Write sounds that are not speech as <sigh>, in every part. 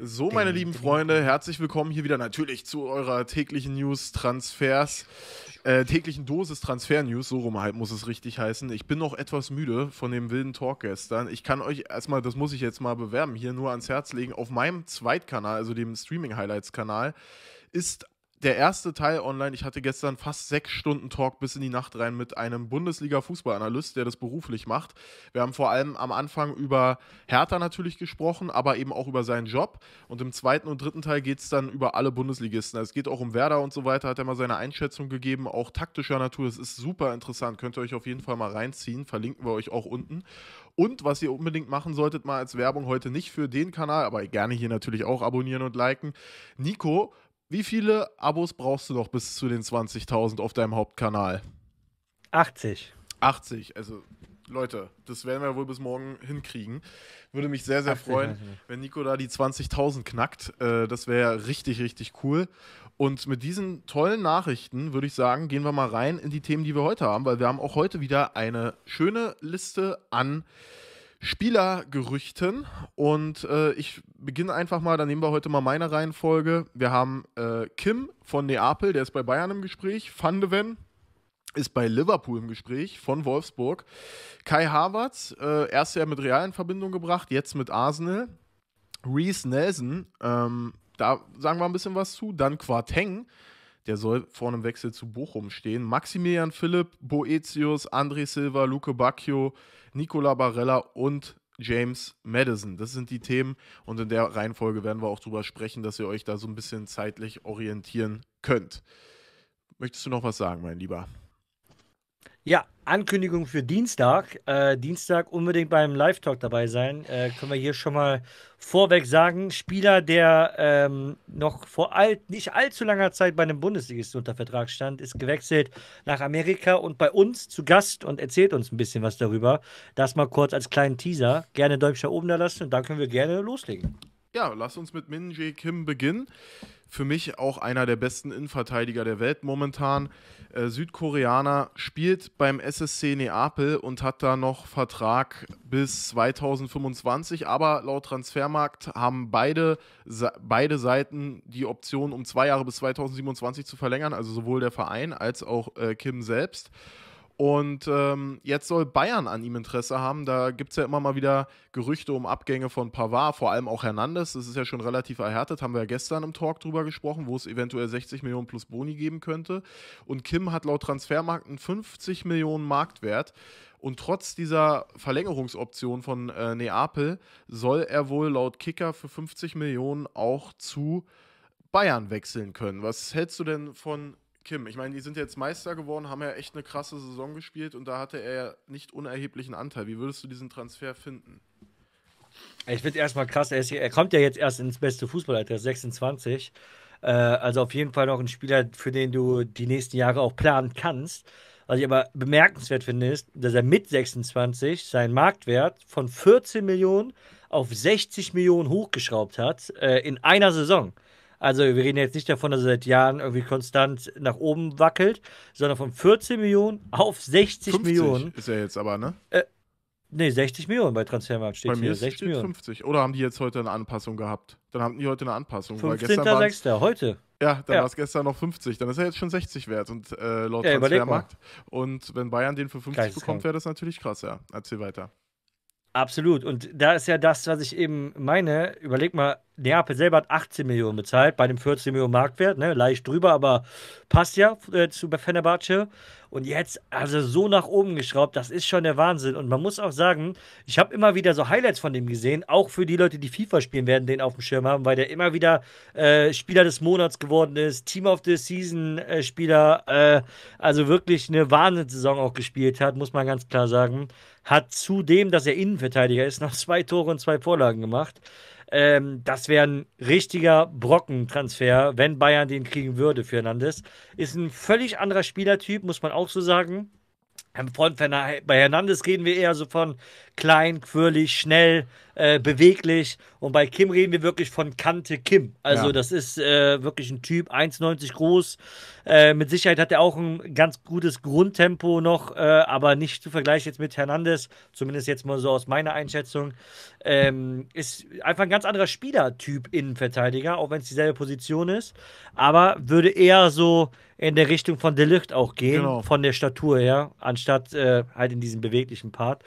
So, meine lieben Freunde, herzlich willkommen hier wieder natürlich zu eurer täglichen News Transfers, äh, täglichen Dosis Transfer News, so rum halt muss es richtig heißen. Ich bin noch etwas müde von dem wilden Talk gestern. Ich kann euch erstmal, das muss ich jetzt mal bewerben, hier nur ans Herz legen, auf meinem Zweitkanal, also dem Streaming Highlights Kanal, ist der erste Teil online. Ich hatte gestern fast sechs Stunden Talk bis in die Nacht rein mit einem Bundesliga-Fußballanalyst, der das beruflich macht. Wir haben vor allem am Anfang über Hertha natürlich gesprochen, aber eben auch über seinen Job. Und im zweiten und dritten Teil geht es dann über alle Bundesligisten. es geht auch um Werder und so weiter, hat er mal seine Einschätzung gegeben, auch taktischer Natur. Das ist super interessant. Könnt ihr euch auf jeden Fall mal reinziehen. Verlinken wir euch auch unten. Und was ihr unbedingt machen solltet, mal als Werbung heute nicht für den Kanal, aber gerne hier natürlich auch abonnieren und liken. Nico wie viele Abos brauchst du noch bis zu den 20.000 auf deinem Hauptkanal? 80. 80, also Leute, das werden wir wohl bis morgen hinkriegen. Würde mich sehr, sehr 80, freuen, 80. wenn Nico da die 20.000 knackt. Äh, das wäre richtig, richtig cool. Und mit diesen tollen Nachrichten würde ich sagen, gehen wir mal rein in die Themen, die wir heute haben, weil wir haben auch heute wieder eine schöne Liste an äh, Spielergerüchten. Und äh, ich beginne einfach mal, dann nehmen wir heute mal meine Reihenfolge. Wir haben äh, Kim von Neapel, der ist bei Bayern im Gespräch. Van de Ven ist bei Liverpool im Gespräch von Wolfsburg. Kai Havertz, äh, erst ja mit Real in Verbindung gebracht, jetzt mit Arsenal. Reese Nelson, ähm, da sagen wir ein bisschen was zu. Dann Quarteng, der soll vor einem Wechsel zu Bochum stehen. Maximilian Philipp, Boetius, André Silva, Luke Bacchio, Nicola Barella und James Madison. Das sind die Themen und in der Reihenfolge werden wir auch drüber sprechen, dass ihr euch da so ein bisschen zeitlich orientieren könnt. Möchtest du noch was sagen, mein Lieber? Ja, Ankündigung für Dienstag. Äh, Dienstag unbedingt beim Live-Talk dabei sein. Äh, können wir hier schon mal vorweg sagen: Spieler, der ähm, noch vor all, nicht allzu langer Zeit bei einem Bundesligisten unter Vertrag stand, ist gewechselt nach Amerika und bei uns zu Gast und erzählt uns ein bisschen was darüber. Das mal kurz als kleinen Teaser. Gerne Däumchen oben da lassen und dann können wir gerne loslegen. Ja, lass uns mit Min Jae Kim beginnen für mich auch einer der besten Innenverteidiger der Welt momentan. Äh, Südkoreaner spielt beim SSC Neapel und hat da noch Vertrag bis 2025. Aber laut Transfermarkt haben beide, beide Seiten die Option, um zwei Jahre bis 2027 zu verlängern, also sowohl der Verein als auch äh, Kim selbst. Und ähm, jetzt soll Bayern an ihm Interesse haben. Da gibt es ja immer mal wieder Gerüchte um Abgänge von Pavard, vor allem auch Hernandez. Das ist ja schon relativ erhärtet, haben wir ja gestern im Talk drüber gesprochen, wo es eventuell 60 Millionen plus Boni geben könnte. Und Kim hat laut Transfermarkt einen 50 Millionen Marktwert. Und trotz dieser Verlängerungsoption von äh, Neapel soll er wohl laut Kicker für 50 Millionen auch zu Bayern wechseln können. Was hältst du denn von Kim. Ich meine, die sind jetzt Meister geworden, haben ja echt eine krasse Saison gespielt und da hatte er ja nicht unerheblichen Anteil. Wie würdest du diesen Transfer finden? Ich finde es erstmal krass, er, ist, er, kommt ja jetzt erst ins beste Fußballalter, 26. Äh, also auf jeden Fall noch ein Spieler, für den du die nächsten Jahre auch planen kannst. Was ich aber bemerkenswert finde, ist, dass er mit 26 seinen Marktwert von 14 Millionen auf 60 Millionen hochgeschraubt hat äh, in einer Saison. Also wir reden jetzt nicht davon, dass er seit Jahren irgendwie konstant nach oben wackelt, sondern von 14 Millionen auf 60 Millionen. Ist er jetzt aber, ne? Äh, ne, 60 Millionen bei Transfermarkt steht bei mir hier. 60 Millionen. 50. Oder haben die jetzt heute eine Anpassung gehabt? Dann haben die heute eine Anpassung. 15.06. heute. Ja, dann ja. war es gestern noch 50. Dann ist er jetzt schon 60 wert und äh, laut ja, Transfermarkt. Und wenn Bayern den für 50 Geist bekommt, wäre das natürlich krass, ja. Erzähl weiter. Absolut. Und da ist ja das, was ich eben meine. Überleg mal, Neapel selber hat 18 Millionen bezahlt bei dem 14 Millionen Marktwert, ne? leicht drüber, aber passt ja äh, zu Fenerbahce. Und jetzt, also so nach oben geschraubt, das ist schon der Wahnsinn. Und man muss auch sagen, ich habe immer wieder so Highlights von dem gesehen, auch für die Leute, die FIFA spielen werden, den auf dem Schirm haben, weil der immer wieder äh, Spieler des Monats geworden ist, Team of the Season äh, Spieler, äh, also wirklich eine Wahnsinnssaison auch gespielt hat, muss man ganz klar sagen. Hat zudem, dass er Innenverteidiger ist, noch <laughs> zwei Tore und zwei Vorlagen gemacht. Ähm, das wäre ein richtiger Brockentransfer, wenn Bayern den kriegen würde für Hernandez. Ist ein völlig anderer Spielertyp, muss man auch so sagen. bei Hernandez reden wir eher so von klein, quirlig, schnell, äh, beweglich. Und bei Kim reden wir wirklich von Kante Kim. Also ja. das ist äh, wirklich ein Typ, 1,90 groß. Äh, mit Sicherheit hat er auch ein ganz gutes Grundtempo noch, äh, aber nicht zu vergleichen jetzt mit Hernandez, zumindest jetzt mal so aus meiner Einschätzung. Ähm, ist einfach ein ganz anderer Spielertyp Innenverteidiger, auch wenn es dieselbe Position ist. Aber würde eher so in der Richtung von Delicht auch gehen, genau. von der Statur her, anstatt äh, halt in diesem beweglichen Part.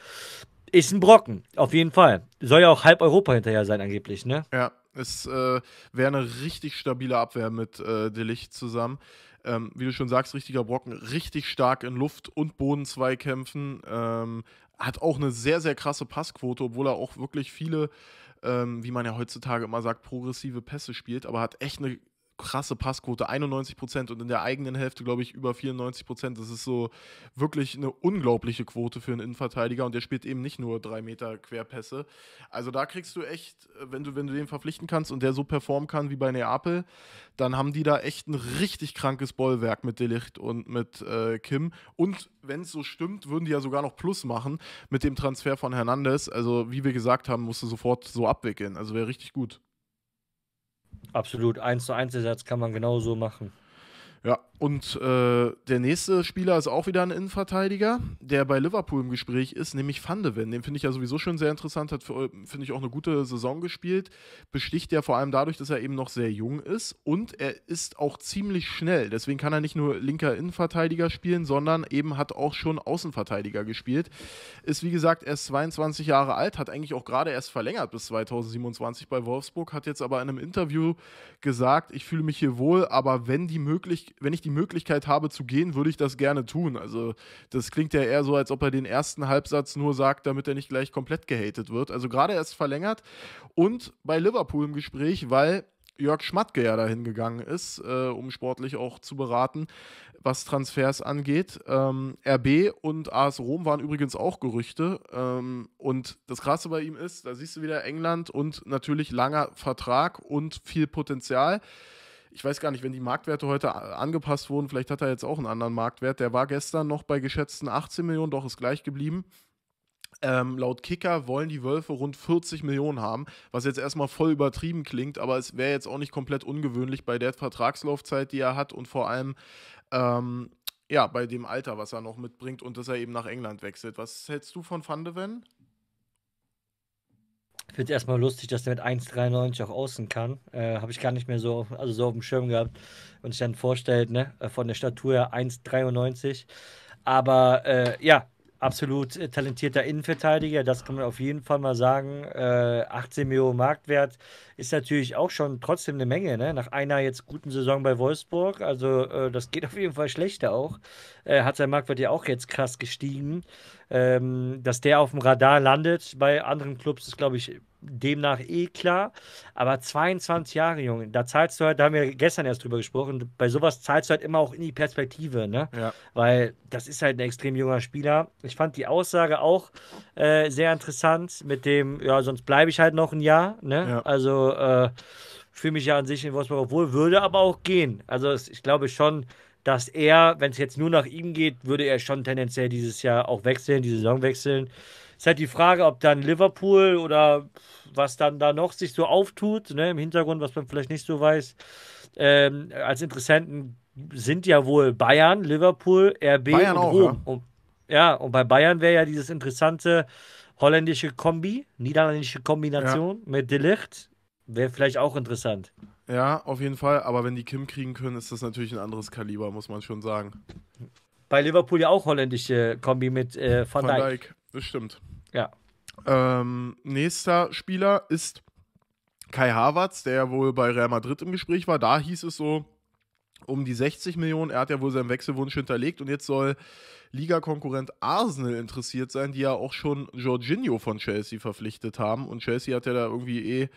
Ist ein Brocken, auf jeden Fall. Soll ja auch halb Europa hinterher sein, angeblich, ne? Ja, es äh, wäre eine richtig stabile Abwehr mit äh, Delicht zusammen. Ähm, wie du schon sagst, richtiger Brocken, richtig stark in Luft- und Bodenzweikämpfen. Ähm, hat auch eine sehr, sehr krasse Passquote, obwohl er auch wirklich viele, ähm, wie man ja heutzutage immer sagt, progressive Pässe spielt, aber hat echt eine krasse Passquote, 91 Prozent und in der eigenen Hälfte, glaube ich, über 94 Prozent. Das ist so wirklich eine unglaubliche Quote für einen Innenverteidiger und der spielt eben nicht nur drei Meter Querpässe. Also da kriegst du echt, wenn du, wenn du den verpflichten kannst und der so performen kann wie bei Neapel, dann haben die da echt ein richtig krankes Bollwerk mit Delicht und mit äh, Kim. Und wenn es so stimmt, würden die ja sogar noch Plus machen mit dem Transfer von Hernandez. Also, wie wir gesagt haben, musst du sofort so abwickeln. Also wäre richtig gut. Absolut, eins zu eins Ersatz kann man genauso machen. Ja, und äh, der nächste Spieler ist auch wieder ein Innenverteidiger, der bei Liverpool im Gespräch ist, nämlich Van Den finde ich ja sowieso schon sehr interessant, hat, finde ich, auch eine gute Saison gespielt. Besticht ja vor allem dadurch, dass er eben noch sehr jung ist und er ist auch ziemlich schnell. Deswegen kann er nicht nur linker Innenverteidiger spielen, sondern eben hat auch schon Außenverteidiger gespielt. Ist wie gesagt erst 22 Jahre alt, hat eigentlich auch gerade erst verlängert bis 2027 bei Wolfsburg, hat jetzt aber in einem Interview gesagt, ich fühle mich hier wohl, aber wenn die Möglichkeit ich, wenn ich die Möglichkeit habe zu gehen, würde ich das gerne tun. Also das klingt ja eher so, als ob er den ersten Halbsatz nur sagt, damit er nicht gleich komplett gehatet wird. Also gerade erst verlängert und bei Liverpool im Gespräch, weil Jörg Schmatke ja dahin gegangen ist, äh, um sportlich auch zu beraten, was Transfers angeht. Ähm, RB und AS Rom waren übrigens auch Gerüchte. Ähm, und das Krasse bei ihm ist, da siehst du wieder England und natürlich langer Vertrag und viel Potenzial ich weiß gar nicht, wenn die Marktwerte heute äh, angepasst wurden, vielleicht hat er jetzt auch einen anderen Marktwert. Der war gestern noch bei geschätzten 18 Millionen, doch ist gleich geblieben. Ähm, laut Kicker wollen die Wölfe rund 40 Millionen haben, was jetzt erstmal voll übertrieben klingt, aber es wäre jetzt auch nicht komplett ungewöhnlich bei der Vertragslaufzeit, die er hat und vor allem ähm, ja, bei dem Alter, was er noch mitbringt und dass er eben nach England wechselt. Was hältst du von Van de Ven? Ich finde es erstmal lustig, dass der mit 1,93 auch außen kann. Äh, Habe ich gar nicht mehr so, also so auf dem Schirm gehabt. Und sich dann vorstellt, ne, äh, von der Statur 1,93. Aber äh, ja, absolut äh, talentierter Innenverteidiger, das kann man auf jeden Fall mal sagen. Äh, 18 Millionen Marktwert ist natürlich auch schon trotzdem eine Menge, ne? nach einer jetzt guten Saison bei Wolfsburg. Also äh, das geht <laughs> auf jeden Fall schlechter auch. Äh, hat sein Marktwert ja auch jetzt krass gestiegen. Ähm, dass der auf dem Radar landet bei anderen Clubs, ist glaube ich demnach eh klar. Aber 22 Jahre, Junge, da zahlst du halt, da haben wir gestern erst drüber gesprochen, bei sowas zahlst du halt immer auch in die Perspektive, ne? Ja. Weil das ist halt ein extrem junger Spieler. Ich fand die Aussage auch äh, sehr interessant mit dem, ja, sonst bleibe ich halt noch ein Jahr, ne? Ja. Also äh, fühle mich ja an sich in Wolfsburg wohl, würde aber auch gehen. Also ich glaube schon, dass er, wenn es jetzt nur nach ihm geht, würde er schon tendenziell dieses Jahr auch wechseln, die Saison wechseln. Ist halt die Frage, ob dann Liverpool oder was dann da noch sich so auftut, ne, im Hintergrund, was man vielleicht nicht so weiß, ähm, als Interessenten sind ja wohl Bayern, Liverpool, RB Bayern und auch, Rom. Ja. Und, ja, und bei Bayern wäre ja dieses interessante holländische Kombi, niederländische Kombination ja. mit Delicht, wäre vielleicht auch interessant. Ja, auf jeden Fall. Aber wenn die Kim kriegen können, ist das natürlich ein anderes Kaliber, muss man schon sagen. Bei Liverpool ja auch holländische Kombi mit äh, Van, Van Dijk. Dijk. Das stimmt. Ja. Ähm, nächster Spieler ist Kai Havertz, der ja wohl bei Real Madrid im Gespräch war. Da hieß es so um die 60 Millionen. Er hat ja wohl seinen Wechselwunsch hinterlegt und jetzt soll Liga-Konkurrent Arsenal interessiert sein, die ja auch schon Jorginho von Chelsea verpflichtet haben. Und Chelsea hat ja da irgendwie eh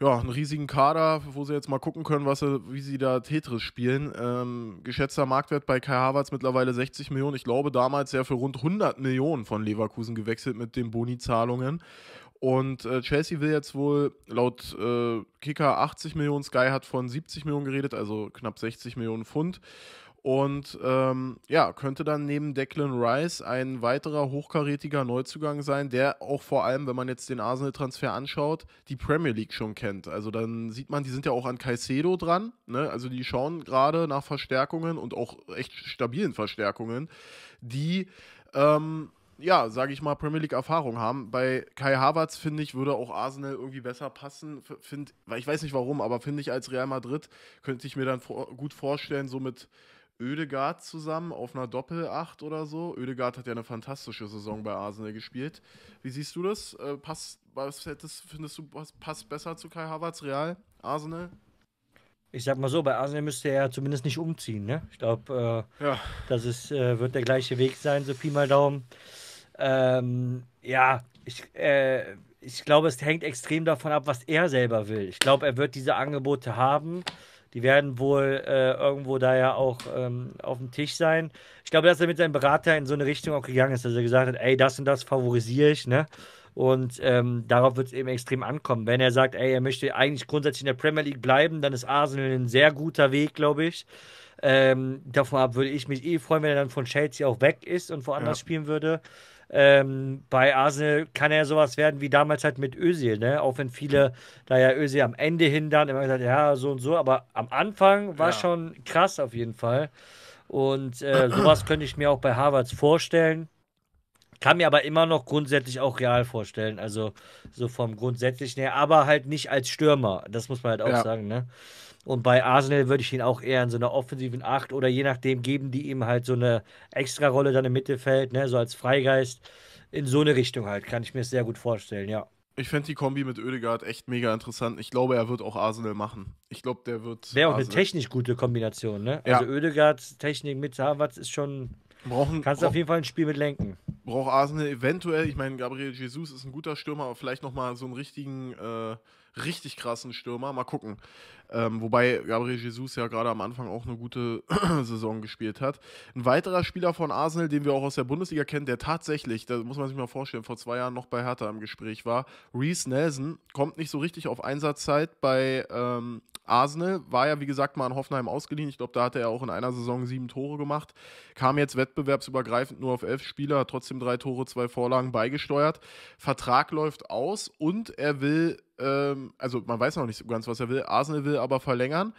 ja, einen riesigen Kader, wo sie jetzt mal gucken können, was sie, wie sie da Tetris spielen. Ähm, geschätzter Marktwert bei Kai Havertz mittlerweile 60 Millionen. Ich glaube, damals ja für rund 100 Millionen von Leverkusen gewechselt mit den Boni-Zahlungen. Und äh, Chelsea will jetzt wohl laut äh, Kicker 80 Millionen, Sky hat von 70 Millionen geredet, also knapp 60 Millionen Pfund. Und ähm, ja, könnte dann neben Declan Rice ein weiterer hochkarätiger Neuzugang sein, der auch vor allem, wenn man jetzt den Arsenal-Transfer anschaut, die Premier League schon kennt. Also dann sieht man, die sind ja auch an Caicedo dran. Ne? Also die schauen gerade nach Verstärkungen und auch echt stabilen Verstärkungen, die ähm, ja, sage ich mal, Premier League-Erfahrung haben. Bei Kai Havertz, finde ich, würde auch Arsenal irgendwie besser passen. Find, ich weiß nicht warum, aber finde ich, als Real Madrid könnte ich mir dann vor, gut vorstellen, so mit Ödegaard zusammen auf einer Doppel-8 oder so. Ödegaard hat ja eine fantastische Saison bei Arsenal gespielt. Wie siehst du das? Äh, passt, was hättest, findest du, was passt besser zu Kai Havertz Real, Arsenal? Ich sag mal so, bei Arsenal müsste er zumindest nicht umziehen. Ne? Ich glaube, äh, ja. das ist, äh, wird der gleiche Weg sein, so Pi mal Daumen. Ähm, ja, ich, äh, ich glaube, es hängt extrem davon ab, was er selber will. Ich glaube, er wird diese Angebote haben. Die werden wohl äh, irgendwo da ja auch ähm, auf dem Tisch sein. Ich glaube, dass er mit seinem Berater in so eine Richtung auch gegangen ist, dass er gesagt hat, ey, das und das favorisiere ich, ne? Und ähm, darauf wird es eben extrem ankommen. Wenn er sagt, ey, er möchte eigentlich grundsätzlich in der Premier League bleiben, dann ist Arsenal ein sehr guter Weg, glaube ich. Ähm, davon ab würde ich mich eh freuen, wenn er dann von Chelsea auch weg ist und woanders ja. spielen würde ähm, bei Arsenal kann er sowas werden wie damals halt mit Özil, ne? Auch wenn viele da ja Özil am Ende hin dann immer gesagt, ja, so und so, aber am Anfang war ja. schon krass auf jeden Fall. Und äh, sowas könnte ich mir auch bei Harvards vorstellen. Kann mir aber immer noch grundsätzlich auch real vorstellen, also so vom Grundsätzlichen her, aber halt nicht als Stürmer. Das muss man halt auch ja. sagen, ne? Und bei Arsenal würde ich ihn auch eher in so einer offensiven Acht oder je nachdem geben die ihm halt so eine extra Rolle dann im Mittelfeld, ne, so als Freigeist. In so eine Richtung halt, kann ich mir sehr gut vorstellen, ja. Ich fände die Kombi mit Oedegaard echt mega interessant. Ich glaube, er wird auch Arsenal machen. Ich glaube, der wird. Wäre auch Arsenal. eine technisch gute Kombination, ne? Ja. Also Oedegaard, Technik mit Havertz ist schon Brauchen, Kannst du auf jeden Fall ein Spiel mit lenken. Braucht Arsenal eventuell, ich meine, Gabriel Jesus ist ein guter Stürmer, aber vielleicht nochmal so einen richtigen, äh, richtig krassen Stürmer. Mal gucken. Ähm, wobei Gabriel Jesus ja gerade am Anfang auch eine gute <clears throat> Saison gespielt hat. Ein weiterer Spieler von Arsenal, den wir auch aus der Bundesliga kennen, der tatsächlich, da muss man sich mal vorstellen, vor zwei Jahren noch bei Hertha im Gespräch war. Reese Nelson kommt nicht so richtig auf Einsatzzeit bei ähm, Arsenal, war ja wie gesagt mal an Hoffenheim ausgeliehen. Ich glaube, da hatte er auch in einer Saison sieben Tore gemacht. Kam jetzt Wettbewerb wettbewerbsübergreifend nur auf elf Spieler, hat trotzdem drei Tore, zwei Vorlagen beigesteuert. Vertrag läuft aus und er will, ähm, also man weiß noch nicht so ganz, was er will. Arsenal will aber verlängern.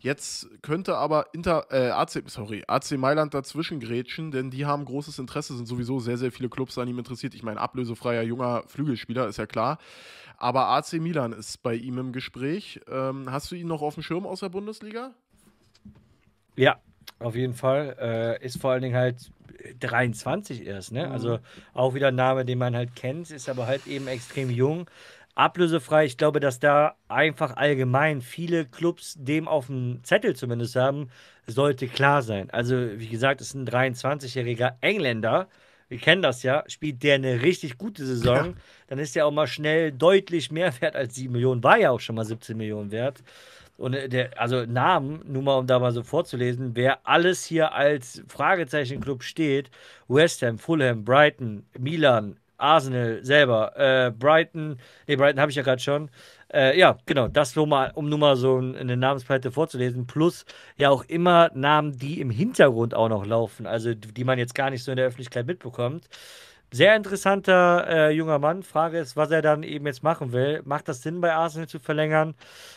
Jetzt könnte aber Inter, äh, AC, sorry, AC Mailand dazwischen grätschen, denn die haben großes Interesse, sind sowieso sehr, sehr viele Clubs an ihm interessiert. Ich meine, ablösefreier junger Flügelspieler ist ja klar. Aber AC Milan ist bei ihm im Gespräch. Ähm, hast du ihn noch auf dem Schirm aus der Bundesliga? Ja, auf jeden Fall. Äh, ist vor allen Dingen halt 23 erst, ne? Also mhm. Also auch wieder ein Name, den man halt kennt, ist aber halt eben extrem jung. Ablösefrei, ich glaube, dass da einfach allgemein viele Clubs dem auf dem Zettel zumindest haben, sollte klar sein. Also, wie gesagt, ist ein 23-jähriger Engländer. Wir kennen das ja. Spielt der eine richtig gute Saison, ja. dann ist der auch mal schnell deutlich mehr wert als 7 Millionen. War ja auch schon mal 17 Millionen wert. Und äh, der, also Namen, nur mal um da mal so vorzulesen, wer alles hier als Fragezeichen-Club steht, West Ham, Fulham, Brighton, Milan, Arsenal selber, äh, Brighton, nee, Brighton habe ich ja gerade schon. Äh, ja, genau, das nur mal, um nur mal so eine Namenspalette vorzulesen, plus ja auch immer Namen, die im Hintergrund auch noch laufen, also die man jetzt gar nicht so in der Öffentlichkeit mitbekommt. Sehr interessanter äh, junger Mann. Frage ist, was er dann eben jetzt machen will. Macht das Sinn, bei Arsenal zu verlängern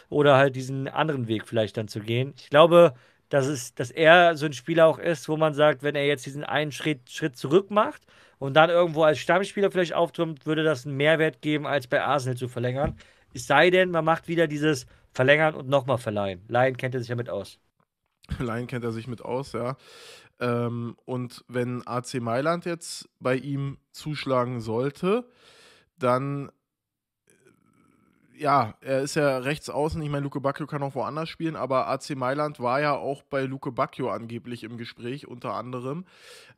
oder halt diesen anderen Weg vielleicht dann zu gehen? Ich glaube, dass, es, dass er so ein Spieler auch ist, wo man sagt, wenn er jetzt diesen einen Schritt, Schritt zurück macht und dann irgendwo als Stammspieler vielleicht auftürmt, würde das einen Mehrwert geben, als bei Arsenal zu verlängern. Es sei denn, man macht wieder dieses Verlängern und nochmal verleihen. Laien kennt er sich ja mit aus. <laughs> Laien kennt er sich mit aus, ja. Ähm, und wenn AC Mailand jetzt bei ihm zuschlagen sollte, dann äh, ja, er ist ja rechts außen. Ich meine, Luke Bacchio kann auch woanders spielen, aber AC Mailand war ja auch bei Luke Bacchio angeblich im Gespräch, unter anderem.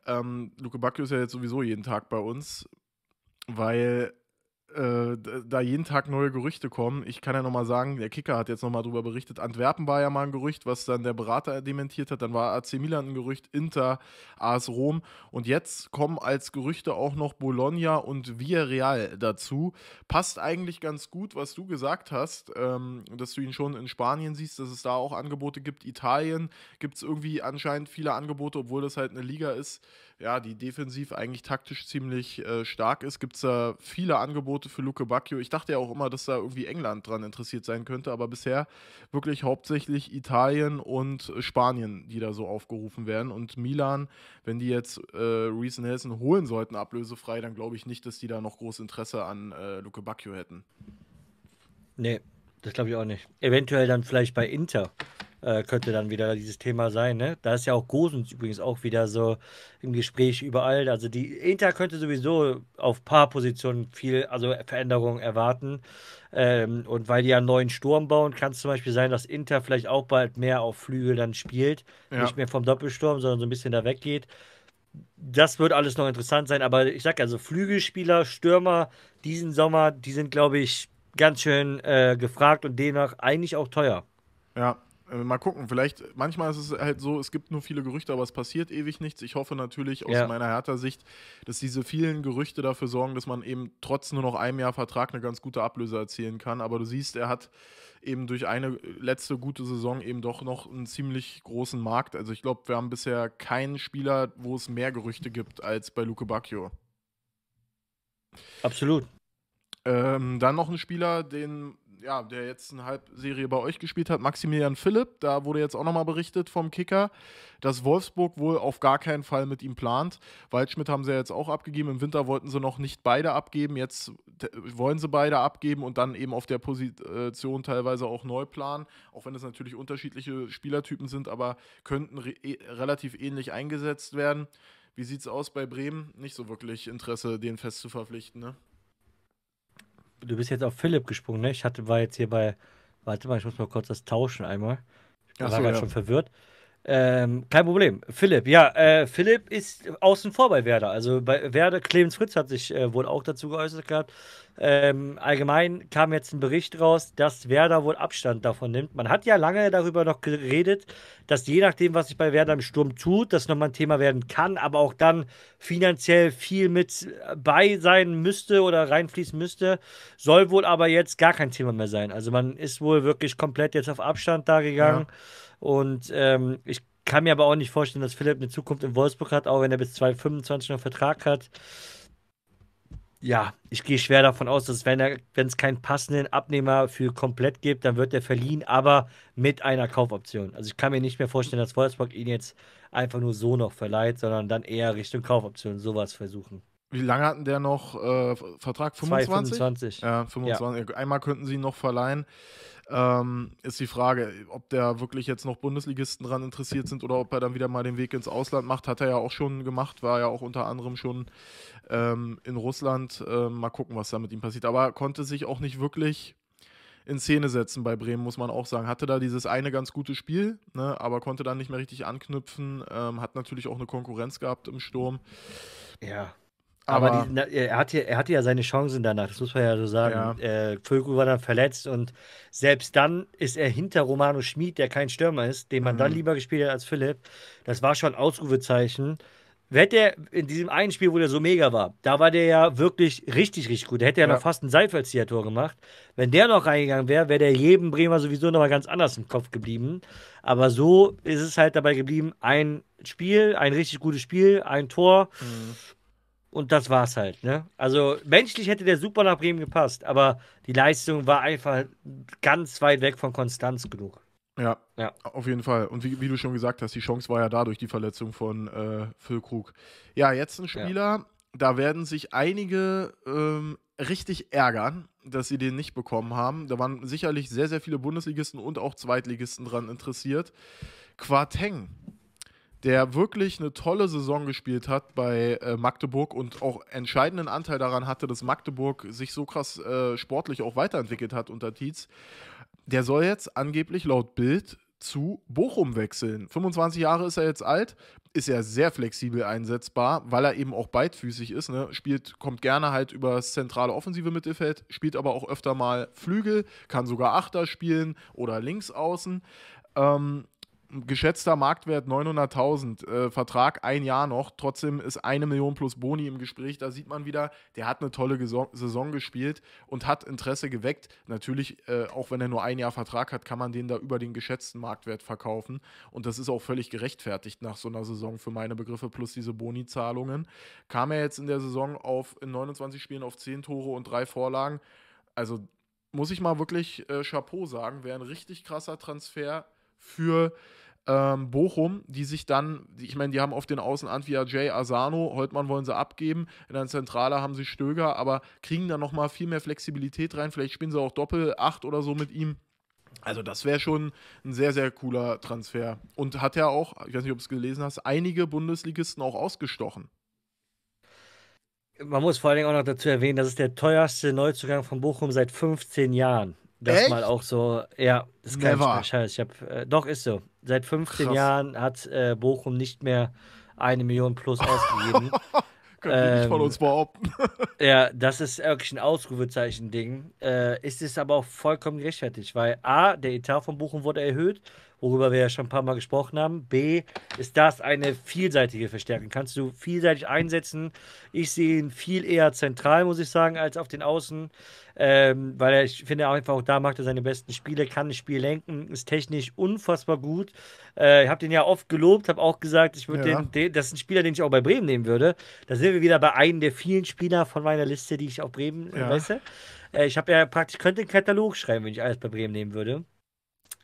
Ähm, Luke Bacchio ist ja jetzt sowieso jeden Tag bei uns, weil äh, da jeden Tag neue Gerüchte kommen. Ich kann ja nochmal sagen, der Kicker hat jetzt nochmal darüber berichtet. Antwerpen war ja mal ein Gerücht, was dann der Berater dementiert hat. Dann war AC Milan ein Gerücht, Inter, AS Rom. Und jetzt kommen als Gerüchte auch noch Bologna und Villarreal dazu. Passt eigentlich ganz gut, was du gesagt hast, ähm, dass du ihn schon in Spanien siehst, dass es da auch Angebote gibt. Italien gibt es irgendwie anscheinend viele Angebote, obwohl das halt eine Liga ist ja, die defensiv eigentlich taktisch ziemlich äh, stark ist, gibt es da viele Angebote für Luke Bacchio. Ich dachte ja auch immer, dass da irgendwie England dran interessiert sein könnte, aber bisher wirklich hauptsächlich Italien und äh, Spanien, die da so aufgerufen werden. Und Milan, wenn die jetzt äh, Reese Nelson holen sollten, ablösefrei, dann glaube ich nicht, dass die da noch groß Interesse an äh, Luke Bacchio hätten. Nee, das glaube ich auch nicht. Eventuell dann vielleicht bei Inter. Äh, könnte dann wieder dieses Thema sein. Ne? Da ist ja auch Gosens übrigens auch wieder so im Gespräch überall. Also die Inter könnte sowieso auf paar Positionen viel, also Veränderungen erwarten. Ähm, und weil die ja einen neuen Sturm bauen, kann es zum Beispiel sein, dass Inter vielleicht auch bald mehr auf Flügel dann spielt. Ja. Nicht mehr vom Doppelsturm, sondern so ein bisschen da weggeht. Das wird alles noch interessant sein, aber ich sage also Flügelspieler, Stürmer diesen Sommer, die sind glaube ich ganz schön äh, gefragt und demnach eigentlich auch teuer. Ja, äh, mal gucken, vielleicht, manchmal ist es halt so, es gibt nur viele Gerüchte, aber es passiert ewig nichts. Ich hoffe natürlich aus ja. meiner härter Sicht, dass diese vielen Gerüchte dafür sorgen, dass man eben trotz nur noch einem Jahr Vertrag eine ganz gute Ablöse erzielen kann. Aber du siehst, er hat eben durch eine letzte gute Saison eben doch noch einen ziemlich großen Markt. Also ich glaube, wir haben bisher keinen Spieler, wo es mehr Gerüchte gibt als bei Luke Bacchio. Absolut. Ähm, dann noch ein Spieler, den ja, der jetzt eine Halbserie bei euch gespielt hat, Maximilian Philipp, da wurde jetzt auch nochmal berichtet vom Kicker, dass Wolfsburg wohl auf gar keinen Fall mit ihm plant. Waldschmidt haben sie ja jetzt auch abgegeben. Im Winter wollten sie noch nicht beide abgeben. Jetzt äh, wollen sie beide abgeben und dann eben auf der Position teilweise auch neu planen. Auch wenn es natürlich unterschiedliche Spielertypen sind, aber könnten re eh, relativ ähnlich eingesetzt werden. Wie sieht es aus bei Bremen? Nicht so wirklich Interesse, den fest zu verpflichten, ne? du bist jetzt auf Philipp gesprungen, ne? Ich hatte, war jetzt hier bei, warte mal, ich muss mal kurz das tauschen einmal. Ich war so, gerade ja. schon verwirrt. Ähm, kein Problem. Philipp, ja, äh, Philipp ist außen vor bei Werder. Also bei Werder, Clemens Fritz hat sich äh, wohl auch dazu geäußert gehabt. Ähm, allgemein kam jetzt ein Bericht raus, dass Werder wohl Abstand davon nimmt. Man hat ja lange darüber noch geredet, dass je nachdem, was sich bei Werder im Sturm tut, das nochmal ein Thema werden kann, aber auch dann finanziell viel mit bei sein müsste oder reinfließen müsste. Soll wohl aber jetzt gar kein Thema mehr sein. Also man ist wohl wirklich komplett jetzt auf Abstand da gegangen. Ja. Und ähm, ich kann mir aber auch nicht vorstellen, dass Philipp eine Zukunft in Wolfsburg hat, auch wenn er bis 2025 noch Vertrag hat. Ja, ich gehe schwer davon aus, dass wenn es keinen passenden Abnehmer für komplett gibt, dann wird er verliehen, aber mit einer Kaufoption. Also ich kann mir nicht mehr vorstellen, dass Wolfsburg ihn jetzt einfach nur so noch verleiht, sondern dann eher Richtung Kaufoption sowas versuchen. Wie lange hatten der noch äh, Vertrag? 25? 25. Ja, 25. Ja. Einmal könnten sie ihn noch verleihen ähm, ist die Frage, ob der wirklich jetzt noch Bundesligisten dran interessiert sind oder ob er dann wieder mal den Weg ins Ausland macht. Hat er ja auch schon gemacht, war ja auch unter anderem schon ähm, in Russland. Ähm, mal gucken, was da mit ihm passiert. Aber er konnte sich auch nicht wirklich in Szene setzen bei Bremen, muss man auch sagen. Hatte da dieses eine ganz gute Spiel, ne, aber konnte dann nicht mehr richtig anknüpfen. Ähm, hat natürlich auch eine Konkurrenz gehabt im Sturm. Ja. Aber, aber die, er, hatte, er hatte ja seine Chancen danach, das muss man ja so sagen. Ja. Äh, war dann verletzt und selbst dann ist er hinter Romano Schmid, der kein Stürmer ist, den man mhm. dann lieber gespielt hat als Philipp. Das war schon Ausrufezeichen. Hätte er in diesem einen Spiel, wo der so mega war, da war der ja wirklich richtig, richtig gut. Da hätte er ja. noch fast ein seifelzieher tor gemacht. Wenn der noch reingegangen wäre, wäre der jedem Bremer sowieso nochmal ganz anders im Kopf geblieben. Aber so ist es halt dabei geblieben: ein Spiel, ein richtig gutes Spiel, ein Tor. Mhm und das war's halt. Ne? Also menschlich hätte der super nach Bremen gepasst, aber die Leistung war einfach ganz weit weg von Konstanz genug. Ja, ja. auf jeden Fall. Und wie, wie du schon gesagt hast, die Chance war ja dadurch die Verletzung von äh, Füllkrug. Ja, jetzt ein Spieler, ja. da werden sich einige ähm, richtig ärgern, dass sie den nicht bekommen haben. Da waren sicherlich sehr, sehr viele Bundesligisten und auch Zweitligisten dran interessiert. Quarteng der wirklich eine tolle Saison gespielt hat bei äh, Magdeburg und auch entscheidenden Anteil daran hatte, dass Magdeburg sich so krass äh, sportlich auch weiterentwickelt hat unter Tietz, der soll jetzt angeblich laut Bild zu Bochum wechseln. 25 Jahre ist er jetzt alt, ist er sehr flexibel einsetzbar, weil er eben auch beidfüßig ist. Ne? Spielt, kommt gerne halt über das zentrale offensive Mittelfeld, spielt aber auch öfter mal Flügel, kann sogar Achter spielen oder links außen. Ähm, geschätzter Marktwert 900.000, äh, Vertrag ein Jahr noch, trotzdem ist eine Million plus Boni im Gespräch. Da sieht man wieder, der hat eine tolle Geso Saison gespielt und hat Interesse geweckt. Natürlich, äh, auch wenn er nur ein Jahr Vertrag hat, kann man den da über den geschätzten Marktwert verkaufen. Und das ist auch völlig gerechtfertigt nach so einer Saison für meine Begriffe, plus diese Boni-Zahlungen. Kam er jetzt in der Saison auf in 29 Spielen auf 10 Tore und drei Vorlagen. Also muss ich mal wirklich äh, Chapeau sagen, wäre ein richtig krasser Transfer für ähm, Bochum, die sich dann, ich meine, die haben auf den Außenant via Jay Asano, Holtmann wollen sie abgeben, in der Zentrale haben sie Stöger, aber kriegen dann nochmal viel mehr Flexibilität rein, vielleicht spielen sie auch Doppel 8 oder so mit ihm. Also das wäre schon ein sehr, sehr cooler Transfer. Und hat er auch, ich weiß nicht, ob du es gelesen hast, einige Bundesligisten auch ausgestochen. Man muss vor allen Dingen auch noch dazu erwähnen, das ist der teuerste Neuzugang von Bochum seit 15 Jahren dass Echt? man auch so, ja, das kann Never. ich Scheiß. Ich hab, äh, doch, ist so. Seit 15 Krass. Jahren hat äh, Bochum nicht mehr eine Million plus ausgegeben. <laughs> Können ähm, nicht von ähm, uns behaupten. <laughs> ja, das ist wirklich ein Ausrufezeichen-Ding. Äh, ist es aber auch vollkommen gerechtfertigt, weil A, der Etat von Bochum wurde erhöht worüber wir ja schon ein paar Mal gesprochen haben. B, ist das eine vielseitige Verstärkung? Kannst du vielseitig einsetzen? Ich sehe ihn viel eher zentral, muss ich sagen, als auf den Außen, ähm, weil er, ich finde, auch einfach auch da macht er seine besten Spiele, kann das Spiel lenken, ist technisch unfassbar gut. Äh, ich habe den ja oft gelobt, habe auch gesagt, ich würde ja. den, den, das ist ein Spieler, den ich auch bei Bremen nehmen würde. Da sind wir wieder bei einem der vielen Spieler von meiner Liste, die ich auf Bremen messe. Äh, ich habe ja praktisch, könnte einen Katalog schreiben, wenn ich alles bei Bremen nehmen würde.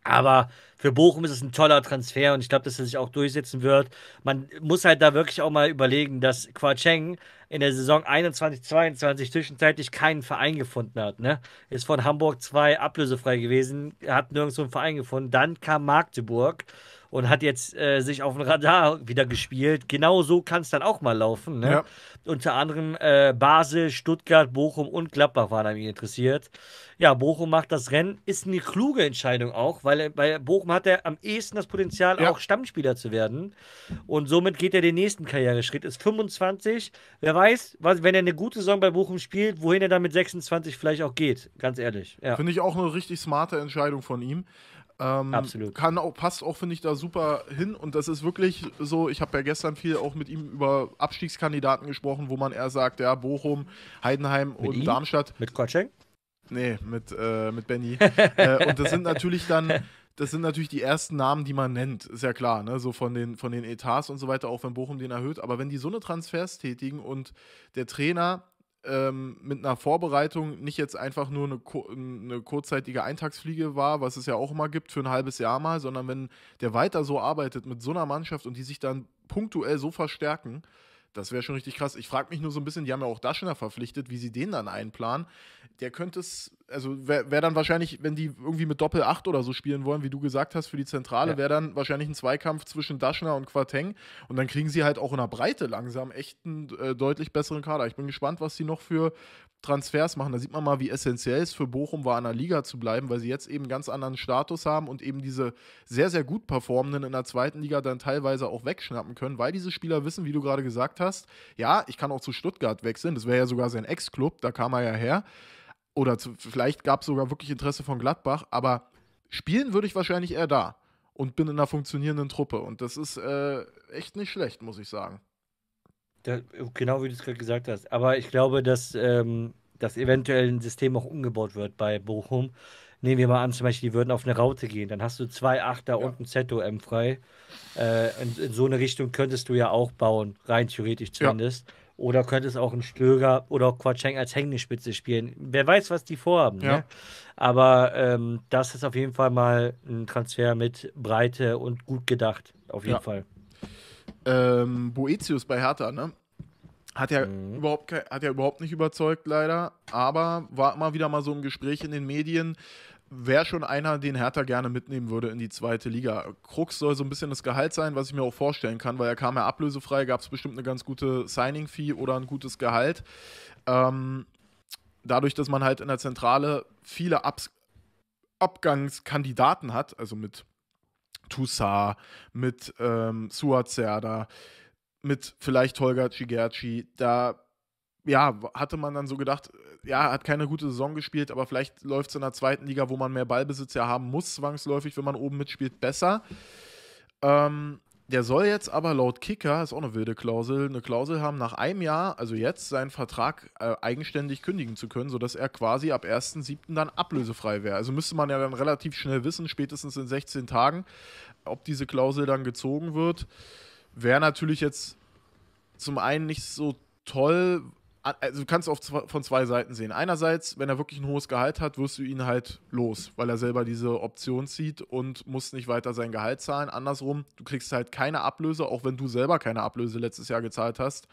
Aber für Bochum ist es ein toller Transfer und ich glaube, dass er sich auch durchsetzen wird. Man muss halt da wirklich auch mal überlegen, dass Quacheng in der Saison 21-22 zwischenzeitlich keinen Verein gefunden hat. Ne? Ist von Hamburg 2 ablösefrei gewesen, hat nirgends so einen Verein gefunden. Dann kam Magdeburg und hat jetzt äh, sich auf dem Radar wieder gespielt. Genau so kann es dann auch mal laufen. Ne? Ja. Unter anderem äh, Basel, Stuttgart, Bochum und Gladbach waren an ihm interessiert. Ja, Bochum macht das Rennen. Ist eine kluge Entscheidung auch, weil bei Bochum hat er am ehesten das Potenzial, ja. auch Stammspieler zu werden. Und somit geht er den nächsten Karriereschritt. Ist 25. Wer weiß, was, wenn er eine gute Saison bei Bochum spielt, wohin er dann mit 26 vielleicht auch geht. Ganz ehrlich. Ja. Finde ich auch eine richtig smarte Entscheidung von ihm. Ähm, Absolut. Kann auch, passt auch, finde ich, da super hin. Und das ist wirklich so, ich habe ja gestern viel auch mit ihm über Abstiegskandidaten gesprochen, wo man eher sagt, ja, Bochum, Heidenheim mit und ihm? Darmstadt. Mit Kotscheng? Nee, mit, äh, mit Benny. <laughs> äh, und das sind natürlich dann, das sind natürlich die ersten Namen, die man nennt, ist ja klar, ne? So von den, von den Etats und so weiter, auch wenn Bochum den erhöht. Aber wenn die so eine Transfers tätigen und der Trainer ähm, mit einer Vorbereitung nicht jetzt einfach nur eine, eine kurzzeitige Eintagsfliege war, was es ja auch immer gibt für ein halbes Jahr mal, sondern wenn der weiter so arbeitet mit so einer Mannschaft und die sich dann punktuell so verstärken, das wäre schon richtig krass. Ich frage mich nur so ein bisschen, die haben ja auch Daschner verpflichtet, wie sie den dann einplanen. Der könnte es, also wäre wär dann wahrscheinlich, wenn die irgendwie mit Doppel 8 oder so spielen wollen, wie du gesagt hast, für die Zentrale, ja. wäre dann wahrscheinlich ein Zweikampf zwischen Daschner und Quarteng. Und dann kriegen sie halt auch in der Breite langsam echt einen äh, deutlich besseren Kader. Ich bin gespannt, was sie noch für Transfers machen. Da sieht man mal, wie essentiell es für Bochum war, in der Liga zu bleiben, weil sie jetzt eben ganz anderen Status haben und eben diese sehr, sehr gut performenden in der zweiten Liga dann teilweise auch wegschnappen können, weil diese Spieler wissen, wie du gerade gesagt hast, ja, ich kann auch zu Stuttgart wechseln. Das wäre ja sogar sein Ex-Club, da kam er ja her. Oder zu, vielleicht gab es sogar wirklich Interesse von Gladbach, aber spielen würde ich wahrscheinlich eher da und bin in einer funktionierenden Truppe. Und das ist äh, echt nicht schlecht, muss ich sagen. Da, genau wie du es gerade gesagt hast. Aber ich glaube, dass, ähm, dass eventuell ein System auch umgebaut wird bei Bochum. Nehmen wir mal an, zum Beispiel, die würden auf eine Raute gehen. Dann hast du zwei Achter ja. und ein ZOM frei. Äh, in, in, so eine Richtung könntest du ja auch bauen, rein theoretisch zumindest. Ja. Oder könntest auch einen Stöger oder Quatscheng als Hängnispitze spielen. Wer weiß, was die vorhaben. Ne? Ja. Ne? Aber ähm, das ist auf jeden Fall mal ein Transfer mit Breite und gut gedacht. Auf jeden Fall ähm, Boetius bei Hertha, ne? Hat ja, mhm. überhaupt, hat ja überhaupt nicht überzeugt, leider. Aber war immer wieder mal so ein Gespräch in den Medien. Wäre schon einer, den Hertha gerne mitnehmen würde in die zweite Liga. Krux soll so ein bisschen das Gehalt sein, was ich mir auch vorstellen kann, weil er kam ja ablösefrei, gab es bestimmt eine ganz gute Signing-Fee oder ein gutes Gehalt. Ähm, dadurch, dass man halt in der Zentrale viele Abs Abgangskandidaten hat, also mit Toussaint, mit ähm, Suat Serda, mit vielleicht Holger Cigerci. Da ja, hatte man dann so gedacht, äh, ja, hat keine gute Saison gespielt, aber vielleicht läuft es in der zweiten Liga, wo man mehr Ballbesitz ja haben muss, zwangsläufig, wenn man oben mitspielt, besser. Ähm, der soll jetzt aber laut Kicker, ist auch eine wilde Klausel, eine Klausel haben, nach einem Jahr, also jetzt, seinen Vertrag äh, eigenständig kündigen zu können, sodass er quasi ab 1.7. dann ablösefrei wäre. Also müsste man ja dann relativ schnell wissen, spätestens in 16 Tagen, ob diese Klausel dann gezogen wird. Wäre natürlich jetzt zum einen nicht so toll, also du kannst oft von zwei Seiten sehen. Einerseits, wenn er wirklich ein hohes Gehalt hat, wirst du ihn halt los, weil er selber diese Option zieht und musst nicht weiter sein Gehalt zahlen. Andersrum, du kriegst halt keine Ablöse, auch wenn du selber keine Ablöse letztes Jahr gezahlt hast.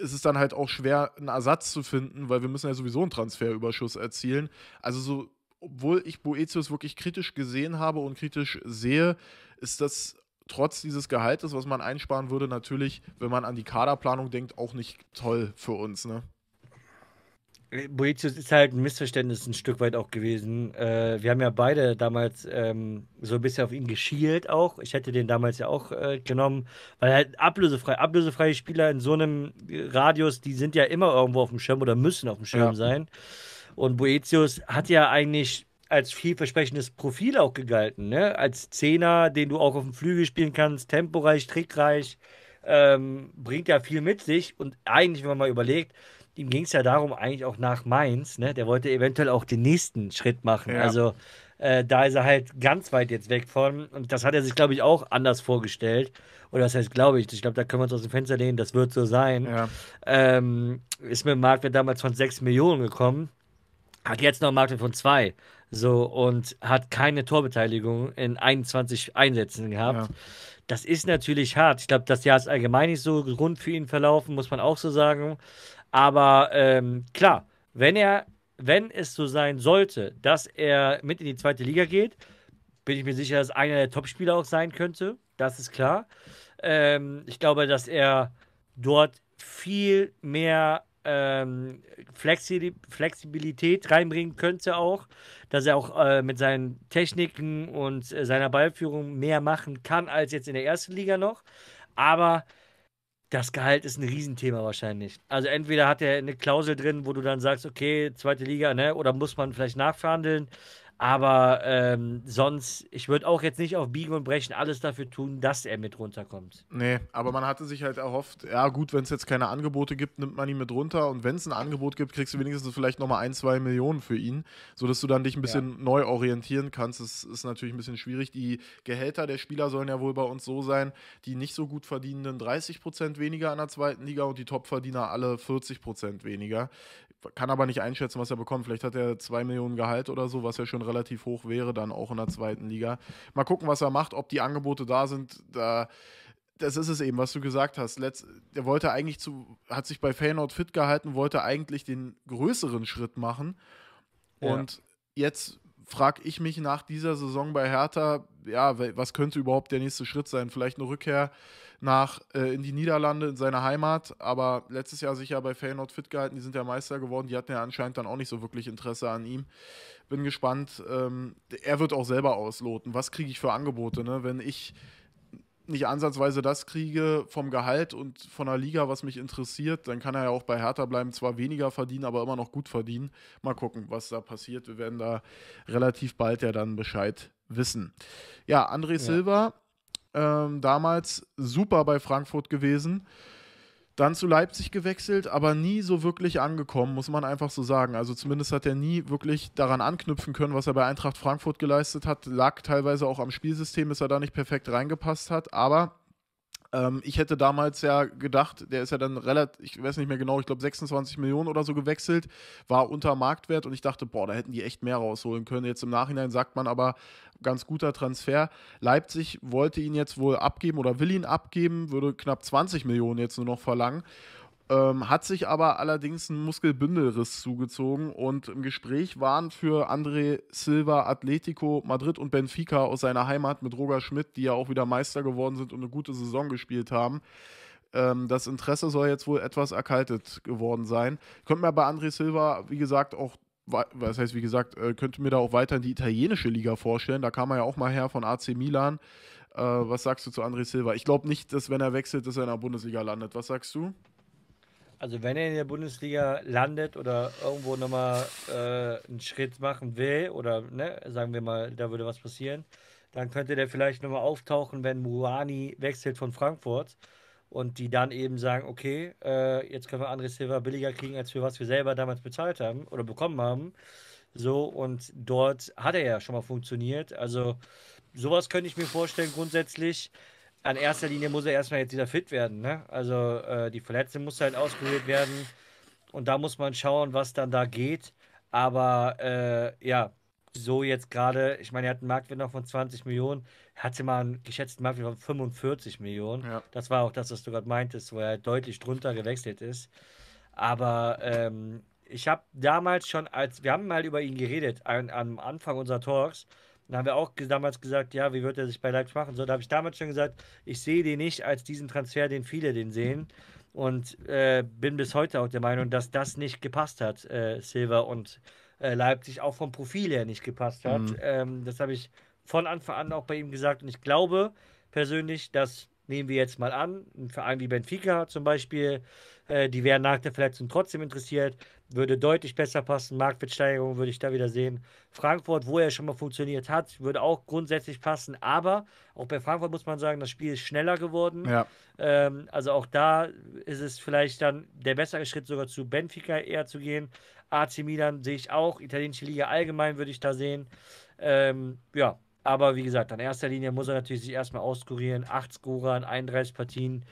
Ist es dann halt auch schwer, einen Ersatz zu finden, weil wir müssen ja sowieso einen Transferüberschuss erzielen. Also so obwohl ich Boetius wirklich kritisch gesehen habe und kritisch sehe, ist das trotz dieses Gehaltes, was man einsparen würde, natürlich, wenn man an die Kaderplanung denkt, auch nicht toll für uns. Ne? Äh, Boetius ist halt ein Missverständnis ein Stück weit auch gewesen. Äh, wir haben ja beide damals ähm, so ein bisschen auf ihn geschielt auch. Ich hätte den damals ja auch äh, genommen, weil halt ablösefrei, ablösefreie Spieler in so einem Radius, die sind ja immer irgendwo auf dem Schirm oder müssen auf dem Schirm ja. sein. Und Boetius hat ja eigentlich als vielversprechendes Profil auch gegalten, ne? Als Zehner, den du auch auf dem Flügel spielen kannst, temporeich, trickreich, ähm, bringt ja viel mit sich. Und eigentlich, wenn man mal überlegt, ihm ging es ja darum, eigentlich auch nach Mainz, ne? Der wollte eventuell auch den nächsten Schritt machen. Ja. Also äh, da ist er halt ganz weit jetzt weg von. Und das hat er sich, glaube ich, auch anders vorgestellt. Oder das heißt, glaube ich, ich glaube, da können wir uns aus dem Fenster lehnen, das wird so sein. Ja. Ähm, ist mit dem Marktwert damals von 6 Millionen gekommen hat jetzt noch einen Marktwert von 2. So, und hat keine Torbeteiligung in 21 Einsätzen gehabt. Ja. Das ist natürlich hart. Ich glaube, das Jahr ist allgemein nicht so rund für ihn verlaufen, muss man auch so sagen. Aber ähm, klar, wenn er, wenn es so sein sollte, dass er mit in die zweite Liga geht, bin ich mir sicher, dass einer der Topspieler auch sein könnte. Das ist klar. Ähm, ich glaube, dass er dort viel mehr ähm, Flexi Flexibilität reinbringen könnte auch, dass er auch äh, mit seinen Techniken und äh, seiner Ballführung mehr machen kann als jetzt in der ersten Liga noch. Aber das Gehalt ist ein Riesenthema wahrscheinlich. Also entweder hat er eine Klausel drin, wo du dann sagst, okay, zweite Liga, ne? Oder muss man vielleicht nachverhandeln. Aber ähm, sonst, ich würde auch jetzt nicht auf Biegen und Brechen alles dafür tun, dass er mit runterkommt. Nee, aber man hatte sich halt erhofft, ja gut, wenn es jetzt keine Angebote gibt, nimmt man ihn mit runter. Und wenn es ein Angebot gibt, kriegst du wenigstens vielleicht nochmal ein, zwei Millionen für ihn, sodass du dann dich ein bisschen ja. neu orientieren kannst. Das ist natürlich ein bisschen schwierig. Die Gehälter der Spieler sollen ja wohl bei uns so sein, die nicht so gut verdienenden 30 Prozent weniger an der zweiten Liga und die Topverdiener alle 40 Prozent weniger. Kann aber nicht einschätzen, was er bekommt. Vielleicht hat er zwei Millionen Gehalt oder so, was ja schon relativ relativ hoch wäre, dann auch in der zweiten Liga. Mal gucken, was er macht, ob die Angebote da sind. Da, das ist es eben, was du gesagt hast. Letz, der wollte eigentlich zu, hat sich bei Feyenoord fit gehalten, wollte eigentlich den größeren Schritt machen. Ja. Und jetzt frage ich mich nach dieser Saison bei Hertha, ja, was könnte überhaupt der nächste Schritt sein? Vielleicht eine Rückkehr nach äh, in die Niederlande, in seine Heimat, aber letztes Jahr sicher bei Feyenoord fit gehalten, die sind ja Meister geworden, die hatten ja anscheinend dann auch nicht so wirklich Interesse an ihm. Bin gespannt. Ähm, er wird auch selber ausloten. Was kriege ich für Angebote, ne? Wenn ich nicht ansatzweise das kriege vom Gehalt und von der Liga, was mich interessiert, dann kann er ja auch bei Hertha bleiben, zwar weniger verdienen, aber immer noch gut verdienen. Mal gucken, was da passiert. Wir werden da relativ bald ja dann Bescheid wissen. Ja, André ja. Silva, ähm, damals super bei Frankfurt gewesen dann zu Leipzig gewechselt, aber nie so wirklich angekommen, muss man einfach so sagen. Also zumindest hat er nie wirklich daran anknüpfen können, was er bei Eintracht Frankfurt geleistet hat. Lag teilweise auch am Spielsystem, dass er da nicht perfekt reingepasst hat, aber ähm, ich hätte damals ja gedacht, der ist ja dann relativ, ich weiß nicht mehr genau, ich glaube 26 Millionen oder so gewechselt, war unter Marktwert und ich dachte, boah, da hätten die echt mehr rausholen können. Jetzt im Nachhinein sagt man aber, ganz guter Transfer. Leipzig wollte ihn jetzt wohl abgeben oder will ihn abgeben, würde knapp 20 Millionen jetzt nur noch verlangen ähm, hat sich aber allerdings einen Muskelbündelriss zugezogen und im Gespräch waren für André Silva Atletico Madrid und Benfica aus seiner Heimat mit Roger Schmidt, die ja auch wieder Meister geworden sind und eine gute Saison gespielt haben. Ähm, das Interesse soll jetzt wohl etwas erkaltet geworden sein. Könnte mir bei André Silva, wie gesagt, auch was heißt, wie gesagt, äh, könnte mir da auch weiter in die italienische Liga vorstellen. Da kam er ja auch mal her von AC Milan. Äh, was sagst du zu André Silva? Ich glaube nicht, dass wenn er wechselt, dass er in der Bundesliga landet. Was sagst du? also wenn er in der Bundesliga landet oder irgendwo nochmal äh, einen Schritt machen will oder ne, sagen wir mal, da würde was passieren, dann könnte der vielleicht nochmal auftauchen, wenn Muani wechselt von Frankfurt und die dann eben sagen, okay, äh, jetzt können wir André Silva billiger kriegen, als für was wir selber damals bezahlt haben oder bekommen haben. So, und dort hat er ja schon mal funktioniert. Also sowas könnte ich mir vorstellen grundsätzlich an erster Linie muss er erstmal jetzt wieder fit werden. Ne? Also äh, die Verletzung muss halt ausgehöhlt werden. Und da muss man schauen, was dann da geht. Aber äh, ja, so jetzt gerade, ich meine, er hat einen Marktwert noch von 20 Millionen, er hatte mal einen geschätzten Marktwert von 45 Millionen. Ja. Das war auch das, was du gerade meintest, wo er halt deutlich drunter gewechselt ist. Aber ähm, ich habe damals schon, als wir haben mal über ihn geredet, an, am Anfang unserer Talks, da haben wir auch damals gesagt, ja, wie wird er sich bei Leipzig machen? So, da habe ich damals schon gesagt, ich sehe den nicht als diesen Transfer, den viele den sehen. Und äh, bin bis heute auch der Meinung, dass das nicht gepasst hat, äh, Silva und äh, Leipzig auch vom Profil her nicht gepasst hat. Mhm. Ähm, das habe ich von Anfang an auch bei ihm gesagt. Und ich glaube persönlich, dass nehmen wir jetzt mal an, ein Verein wie Benfica zum Beispiel, äh, die wären nach der Verletzung trotzdem interessiert würde deutlich besser passen. Marktwertsteigerung würde ich da wieder sehen. Frankfurt, wo er schon mal funktioniert hat, würde auch grundsätzlich passen. Aber auch bei Frankfurt muss man sagen, das Spiel ist schneller geworden. Ja. Ähm, also auch da ist es vielleicht dann der bessere Schritt, sogar zu Benfica eher zu gehen. AC Milan sehe ich auch. Italienische Liga allgemein würde ich da sehen. Ähm, ja, aber wie gesagt, an erster Linie muss er natürlich sich erstmal auskurieren. Acht Scorer in 31 Partien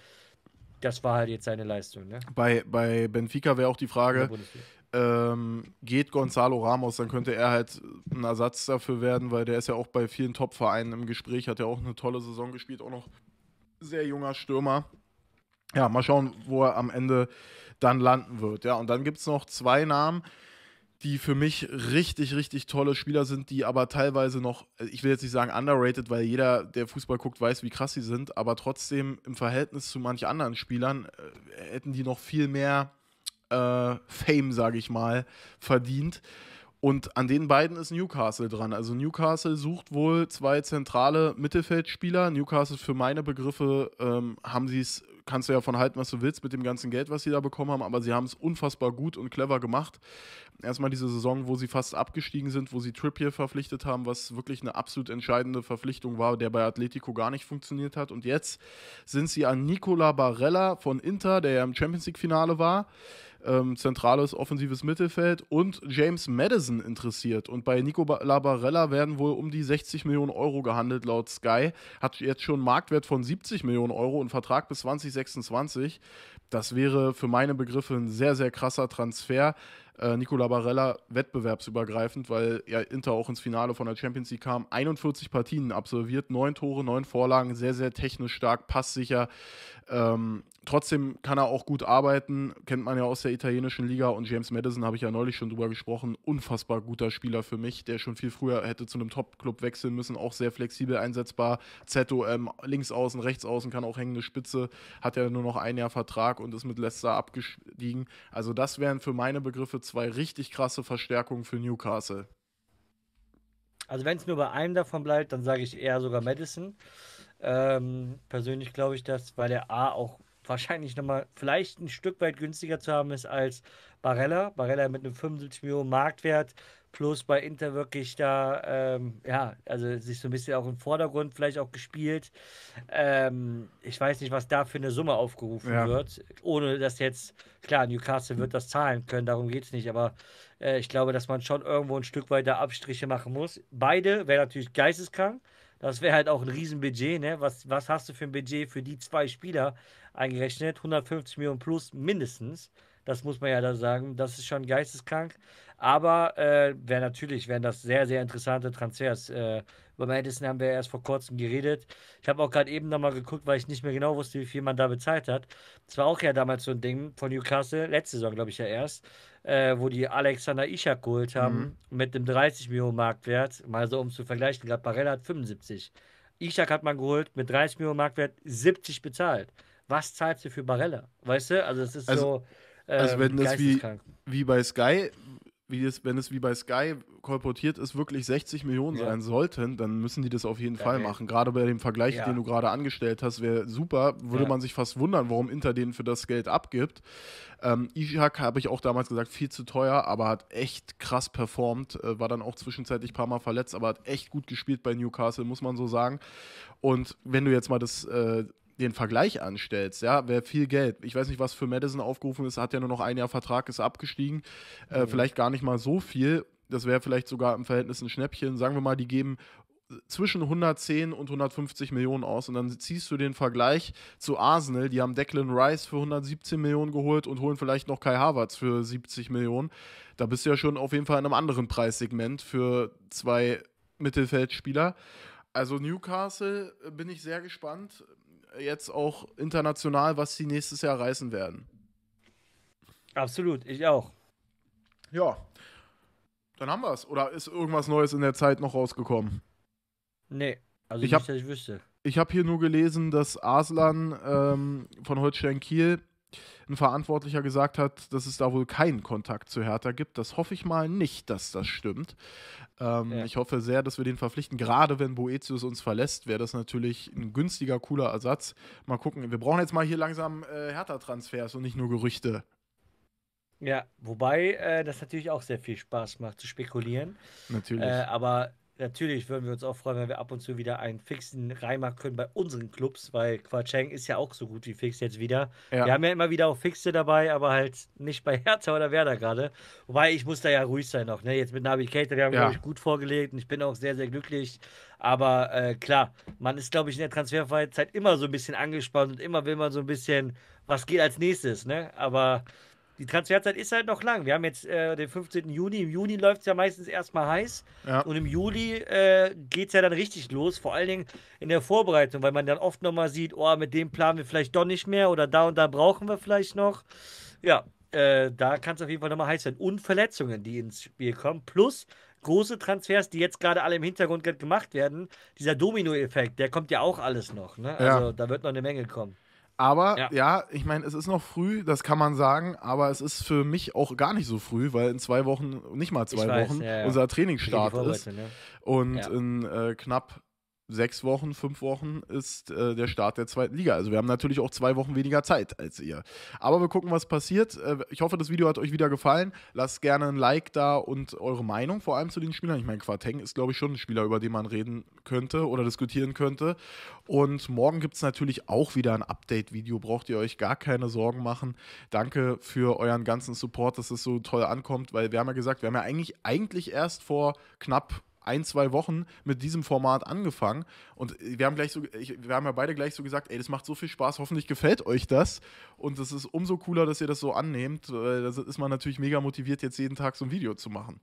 das war halt jetzt seine Leistung. Ne? Bei, bei Benfica wäre auch die Frage, ähm, geht Gonzalo Ramos, dann könnte er halt ein Ersatz dafür werden, weil der ist ja auch bei vielen Top-Vereinen im Gespräch, hat ja auch eine tolle Saison gespielt, auch noch sehr junger Stürmer. Ja, mal schauen, wo er am Ende dann landen wird. Ja, und dann gibt es noch zwei Namen, die für mich richtig, richtig tolle Spieler sind, die aber teilweise noch, äh, ich will jetzt nicht sagen underrated, weil jeder, der Fußball guckt, weiß, wie krass sie sind, aber trotzdem im Verhältnis zu manch anderen Spielern äh, hätten die noch viel mehr äh, Fame, sage ich mal, verdient. Und an den beiden ist Newcastle dran. Also Newcastle sucht wohl zwei zentrale Mittelfeldspieler. Newcastle für meine Begriffe ähm, haben sie es, kannst du ja von halten, was du willst, mit dem ganzen Geld, was sie da bekommen haben, aber sie haben es unfassbar gut und clever gemacht. Erstmal diese Saison, wo sie fast abgestiegen sind, wo sie Trippier verpflichtet haben, was wirklich eine absolut entscheidende Verpflichtung war, der bei Atletico gar nicht funktioniert hat. Und jetzt sind sie an Nicola Barella von Inter, der ja im Champions League-Finale war, ähm, zentrales offensives Mittelfeld und James Madison interessiert. Und bei Nicola Barella werden wohl um die 60 Millionen Euro gehandelt, laut Sky. Hat jetzt schon einen Marktwert von 70 Millionen Euro und Vertrag bis 2026. Das wäre für meine Begriffe ein sehr, sehr krasser Transfer. Äh, Nicola Barella wettbewerbsübergreifend, weil ja Inter auch ins Finale von der Champions League kam. 41 Partien absolviert, neun Tore, neun Vorlagen, sehr, sehr technisch stark, passsicher. Ähm, trotzdem kann er auch gut arbeiten, kennt man ja aus der italienischen Liga. Und James Madison habe ich ja neulich schon drüber gesprochen. Unfassbar guter Spieler für mich, der schon viel früher hätte zu einem Top-Club wechseln müssen. Auch sehr flexibel einsetzbar. ZOM links außen, rechts außen, kann auch hängende Spitze. Hat ja nur noch ein Jahr Vertrag und ist mit Leicester abgestiegen. Also, das wären für meine Begriffe zwei richtig krasse Verstärkungen für Newcastle. Also wenn es nur bei einem davon bleibt, dann sage ich eher sogar Madison. Ähm, persönlich glaube ich das, weil der A auch wahrscheinlich nochmal vielleicht ein Stück weit günstiger zu haben ist als Barella. Barella mit einem 75 Millionen Marktwert plus bei Inter wirklich da, ähm, ja, also sich so ein bisschen auch im Vordergrund vielleicht auch gespielt. Ähm, ich weiß nicht, was da für eine Summe aufgerufen ja. wird, ohne dass jetzt, klar, Newcastle wird das zahlen können, darum geht es nicht, aber äh, ich glaube, dass man schon irgendwo ein Stück weit da Abstriche machen muss. Beide wäre natürlich geisteskrank, das wäre halt auch ein Riesenbudget, ne? Was, was hast du für ein Budget für die zwei Spieler eingerechnet? 150 Millionen plus mindestens. Das muss man ja da sagen. Das ist schon geisteskrank. Aber äh, wär natürlich wären das sehr, sehr interessante Transfers. Äh, über Madison haben wir ja erst vor kurzem geredet. Ich habe auch gerade eben nochmal geguckt, weil ich nicht mehr genau wusste, wie viel man da bezahlt hat. Das war auch ja damals so ein Ding von Newcastle, letzte Saison, glaube ich, ja erst äh, wo die Alexander Ischak geholt haben, mhm. mit dem 30 Millionen Marktwert, mal so um zu vergleichen, glaube Barella hat 75. Ishak hat man geholt mit 30 Millionen Marktwert, 70 bezahlt. Was zahlst du für Barella? Weißt du? Also es ist also, so. Ähm, also wenn ähm, das wie, wie bei Sky wie es, wenn es wie bei Sky kolportiert ist, wirklich 60 Millionen ja. sein sollten, dann müssen die das auf jeden okay. Fall machen. Gerade bei dem Vergleich, ja. den du gerade angestellt hast, wäre super. Würde ja. man sich fast wundern, warum Inter denen für das Geld abgibt. Ähm, Ishak habe ich auch damals gesagt, viel zu teuer, aber hat echt krass performt. Äh, war dann auch zwischenzeitlich ein paar Mal verletzt, aber hat echt gut gespielt bei Newcastle, muss man so sagen. Und wenn du jetzt mal das äh, den Vergleich anstellst, ja, wäre viel Geld. Ich weiß nicht, was für Madison aufgerufen ist, hat ja nur noch ein Jahr Vertrag, ist abgestiegen, äh, mhm. vielleicht gar nicht mal so viel. Das wäre vielleicht sogar im Verhältnis ein Schnäppchen. Sagen wir mal, die geben äh, zwischen 110 und 150 Millionen aus und dann ziehst du den Vergleich zu Arsenal, die haben Declan Rice für 117 Millionen geholt und holen vielleicht noch Kai Havertz für 70 Millionen. Da bist du ja schon auf jeden Fall in einem anderen Preissegment für zwei Mittelfeldspieler. Also Newcastle äh, bin ich sehr gespannt jetzt auch international, was sie nächstes Jahr reißen werden. Absolut, ich auch. Ja. Dann haben wir es. Oder ist irgendwas Neues in der Zeit noch rausgekommen? Nee, also ich nicht, hab, dass ich wüsste. Ich habe hier nur gelesen, dass Aslan ähm, von Holstein Kiel ein Verantwortlicher gesagt hat, dass es da wohl keinen Kontakt zu Hertha gibt. Das hoffe ich mal nicht, dass das stimmt. Ähm, ja. Ich hoffe sehr, dass wir den verpflichten. Gerade wenn Boetius uns verlässt, wäre das natürlich ein günstiger, cooler Ersatz. Mal gucken. Wir brauchen jetzt mal hier langsam äh, Hertha-Transfers und nicht nur Gerüchte. Ja, wobei äh, das natürlich auch sehr viel Spaß macht zu spekulieren. Natürlich. Äh, aber Natürlich würden wir uns auch freuen, wenn wir ab und zu wieder einen fixen reinmachen können bei unseren Clubs, weil Quatscheng ist ja auch so gut wie fix jetzt wieder. Ja. Wir haben ja immer wieder auch Fixe dabei, aber halt nicht bei <laughs> Hertha oder Werder gerade. Wobei ich muss da ja ruhig sein noch. Ne? Jetzt mit Navi Keita, wir haben, ja. glaube ich, gut vorgelegt und ich bin auch sehr, sehr glücklich. Aber äh, klar, man ist, glaube ich, in der Transferfreizeit immer so ein bisschen angespannt und immer will man so ein bisschen, was geht als nächstes. Ne? Aber die Transferzeit ist halt noch lang. Wir haben jetzt äh, den 15. Juni. Im Juni läuft es ja meistens erstmal heiß. Ja. Und im Juli äh, geht es ja dann richtig los, vor allen Dingen in der Vorbereitung, weil man dann oft nochmal sieht, oh, mit dem planen wir vielleicht doch nicht mehr oder da und da brauchen wir vielleicht noch. Ja, äh, da kann es auf jeden Fall nochmal heiß werden. Und Verletzungen, die ins Spiel kommen. Plus große Transfers, die jetzt gerade alle im Hintergrund gemacht werden. Dieser Domino-Effekt, der kommt ja auch alles noch. Ne? Also ja. da wird noch eine Menge kommen. Aber ja, ja ich meine, es ist noch früh, das kann man sagen, aber es ist für mich auch gar nicht so früh, weil in zwei Wochen, nicht mal zwei ich Wochen, weiß, ja, ja. unser Trainingsstart ist. Ne? Und in äh, knapp sechs Wochen, fünf Wochen ist äh, der Start der zweiten Liga. Also wir haben natürlich auch zwei Wochen weniger Zeit als ihr. Aber wir gucken, was passiert. Äh, ich hoffe, das Video hat euch wieder gefallen. Lasst gerne ein Like da und eure Meinung, vor allem zu den Spielern. Ich meine, Quateng ist, glaube ich, schon ein Spieler, über den man reden könnte oder diskutieren könnte. Und morgen gibt es natürlich auch wieder ein Update-Video. Braucht ihr euch gar keine Sorgen machen. Danke für euren ganzen Support, dass es so toll ankommt, weil wir haben ja gesagt, wir haben ja eigentlich, eigentlich erst vor knapp ein, zwei Wochen mit diesem Format angefangen und wir haben gleich so, ich, wir haben ja beide gleich so gesagt, ey, das macht so viel Spaß, hoffentlich gefällt euch das und es ist umso cooler, dass ihr das so annehmt. Da ist man natürlich mega motiviert, jetzt jeden Tag so ein Video zu machen.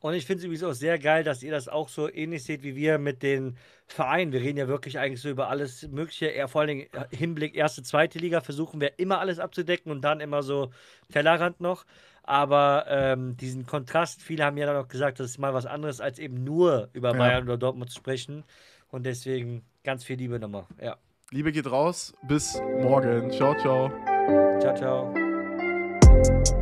Und ich finde es übrigens auch sehr geil, dass ihr das auch so ähnlich seht wie wir mit den Vereinen. Wir reden ja wirklich eigentlich so über alles Mögliche. Eher vor allem Dingen äh, Hinblick erste, zweite Liga versuchen wir immer alles abzudecken und dann immer so Tellerrand noch. Aber ähm, diesen Kontrast, viele haben ja dann auch gesagt, das ist mal was anderes, als eben nur über ja. Bayern oder Dortmund zu sprechen. Und deswegen ganz viel Liebe nochmal. Ja. Liebe geht raus. Bis morgen. Ciao, ciao. Ciao, ciao.